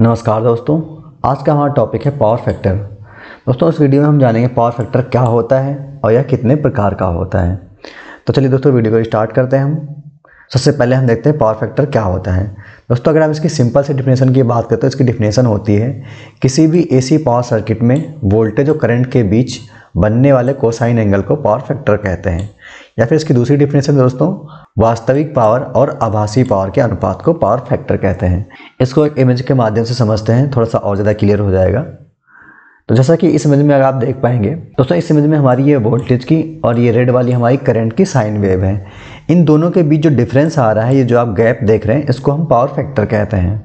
नमस्कार दोस्तों आज का हमारा टॉपिक है पावर फैक्टर दोस्तों इस वीडियो में हम जानेंगे पावर फैक्टर क्या होता है और यह कितने प्रकार का होता है तो चलिए दोस्तों वीडियो को स्टार्ट करते हैं हम सबसे पहले हम देखते हैं पावर फैक्टर क्या होता है दोस्तों अगर हम इसकी सिंपल से डिफिनेशन की बात करते तो इसकी डिफिनेशन होती है किसी भी ए पावर सर्किट में वोल्टेज और करंट के बीच बनने वाले कोसाइन एंगल को पावर फैक्टर कहते हैं या फिर इसकी दूसरी डिफिनेशन दोस्तों वास्तविक पावर और आभासी पावर के अनुपात को पावर फैक्टर कहते हैं इसको एक इमेज के माध्यम से समझते हैं थोड़ा सा और ज़्यादा क्लियर हो जाएगा तो जैसा कि इस इमेज में अगर आप देख पाएंगे दोस्तों इस इमेज में हमारी ये वोल्टेज की और ये रेड वाली हमारी करंट की साइन वेव है इन दोनों के बीच जो डिफरेंस आ रहा है ये जो आप गैप देख रहे हैं इसको हम पावर फैक्टर कहते हैं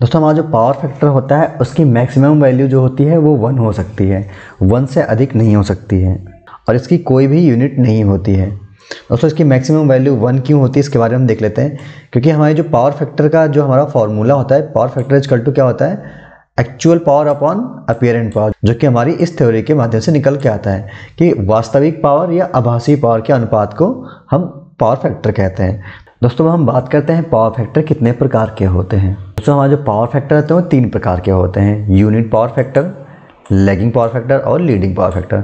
दोस्तों हमारा जो पावर फैक्टर होता है उसकी मैक्सिमम वैल्यू जो होती है वो वन हो सकती है वन से अधिक नहीं हो सकती है और इसकी कोई भी यूनिट नहीं होती है दोस्तों इसकी मैक्सिमम वैल्यू वन क्यों होती है इसके बारे में हम देख लेते हैं क्योंकि हमारे जो पावर फैक्टर का जो हमारा फॉर्मूला होता है पावर फैक्टर कल टू क्या होता है actual power upon apparent power जो कि हमारी इस थ्योरी के माध्यम से निकल के आता है कि वास्तविक पावर या आभासी पावर के अनुपात को हम पावर फैक्टर कहते हैं दोस्तों हम बात करते हैं पावर फैक्टर कितने प्रकार के होते हैं दोस्तों हमारे जो पावर फैक्टर होते हैं वो तीन प्रकार के होते हैं unit power factor lagging power factor और लीडिंग पावर फैक्टर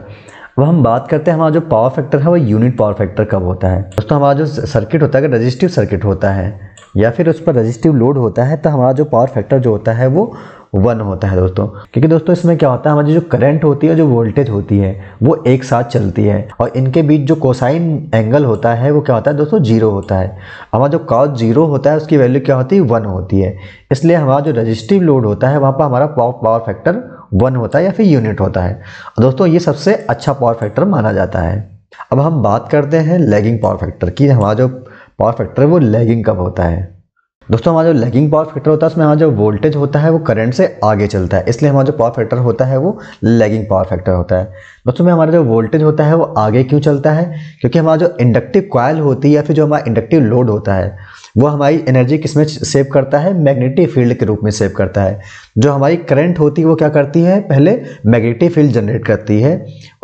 अब हम बात करते हैं हमारा जो पावर फैक्टर है वो यूनिट पावर फैक्टर कब होता है दोस्तों हमारा जो सर्किट होता है अगर रजिस्टिव सर्किट होता है या फिर उस पर रजिस्टिव लोड होता है तो हमारा जो पावर फैक्टर जो होता है वो वन होता है दोस्तों क्योंकि दोस्तों इसमें क्या होता है हमारी जो करंट होती है जो वोल्टेज होती है वो एक साथ चलती है और इनके बीच जो कोसाइन एंगल होता है वो क्या होता है दोस्तों जीरो होता है हमारा जो कॉज जीरो होता है उसकी वैल्यू क्या होती है वन होती है इसलिए हमारा जो रजिस्टिव लोड होता है वहाँ पर हमारा पावर फैक्टर वन होता है या फिर यूनिट होता है दोस्तों ये सबसे अच्छा पावर फैक्टर माना जाता है अब हम बात करते हैं लैगिंग पावर फैक्टर की हमारा जो पावर फैक्टर है वो लैगिंग कब होता है दोस्तों हमारा जो लैगिंग पावर फैक्टर होता है उसमें हमारा जो वोल्टेज होता है वो करंट से आगे चलता है इसलिए हमारा जो पावर फैक्टर होता है वो लैगिंग पावर फैक्टर होता है दोस्तों में हमारा जो वोल्टेज होता है वो आगे क्यों चलता है क्योंकि हमारा जो इंडक्टिव कॉयल होती है या फिर जो हमारा इंडक्टिव लोड होता है वह हमारी एनर्जी किस में सेव करता है मैग्नेटिक फील्ड के रूप में सेव करता है जो हमारी करंट होती है वो क्या करती है पहले मैग्नेटिक फील्ड जनरेट करती है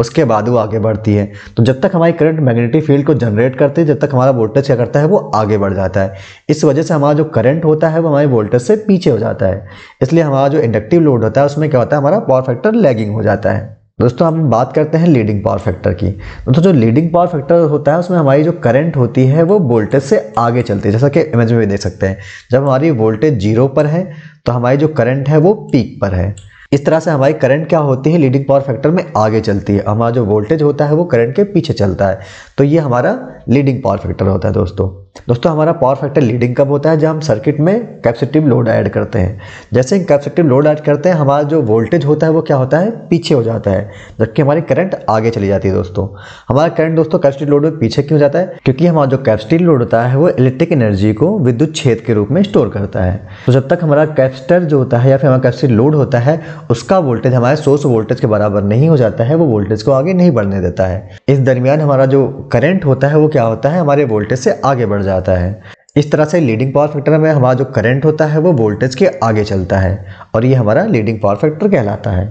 उसके बाद वो आगे बढ़ती है तो जब तक हमारी करंट मैग्नेटिक फील्ड को जनरेट करती है जब तक हमारा वोल्टेज क्या करता है वो आगे बढ़ जाता है इस वजह से हमारा जो करंट होता है वो हमारे वोल्टेज से पीछे हो जाता है इसलिए हमारा जो इंडक्टिव लोड होता है उसमें क्या होता है हमारा पावर फैक्टर लैगिंग हो जाता है दोस्तों हम बात करते हैं लीडिंग पावर फैक्टर की दोस्तों जो लीडिंग पावर फैक्टर होता है उसमें हमारी जो करंट होती है वो वोल्टेज से आगे चलती है जैसा कि इमेज में भी देख सकते हैं जब हमारी वोल्टेज जीरो पर है तो हमारी जो करंट है वो पीक पर है इस तरह से हमारी करंट क्या होती है लीडिंग पावर फैक्टर में आगे चलती है हमारा जो वोल्टेज होता है वो करंट के पीछे चलता है तो ये हमारा लीडिंग पावर फैक्टर होता है दोस्तों दोस्तों हमारा पावर फैक्टर लीडिंग कब होता है जब हम सर्किट में कैपेसिटिव लोड ऐड करते हैं जैसे ही कैपेसिटिव लोड ऐड करते हैं हमारा जो वोल्टेज होता है वो क्या होता है पीछे हो जाता है जबकि हमारी करंट आगे चली जाती है दोस्तों हमारा करंट दोस्तों कैपेसिटिव लोड में पीछे क्यों जाता है क्योंकि हमारा जो कैपेसिटिव लोड होता है वो इलेक्ट्रिक एनर्जी को विद्युत छेद के रूप में स्टोर करता है तो जब तक हमारा कैपेसिटर जो होता है या फिर हमारा कैपेसिटिव लोड होता है उसका वोल्टेज हमारे सोर्स वोल्टेज के बराबर नहीं हो जाता है वो वोल्टेज को आगे नहीं बढ़ने देता है इस दरमियान हमारा जो करंट होता है वो क्या होता है हमारे वोल्टेज से आगे बढ़ बढ़ जाता है इस तरह से लीडिंग पावर फैक्टर में हमारा जो करंट होता है वो वोल्टेज के आगे चलता है और ये हमारा लीडिंग पावर फैक्टर कहलाता है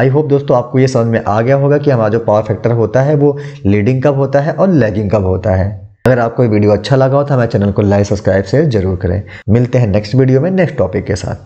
आई होप दोस्तों आपको ये समझ में आ गया होगा कि हमारा जो पावर फैक्टर होता है वो लीडिंग कब होता है और लैगिंग कब होता है अगर आपको ये वीडियो अच्छा लगा हो तो हमारे चैनल को लाइक सब्सक्राइब शेयर जरूर करें मिलते हैं नेक्स्ट वीडियो में नेक्स्ट टॉपिक के साथ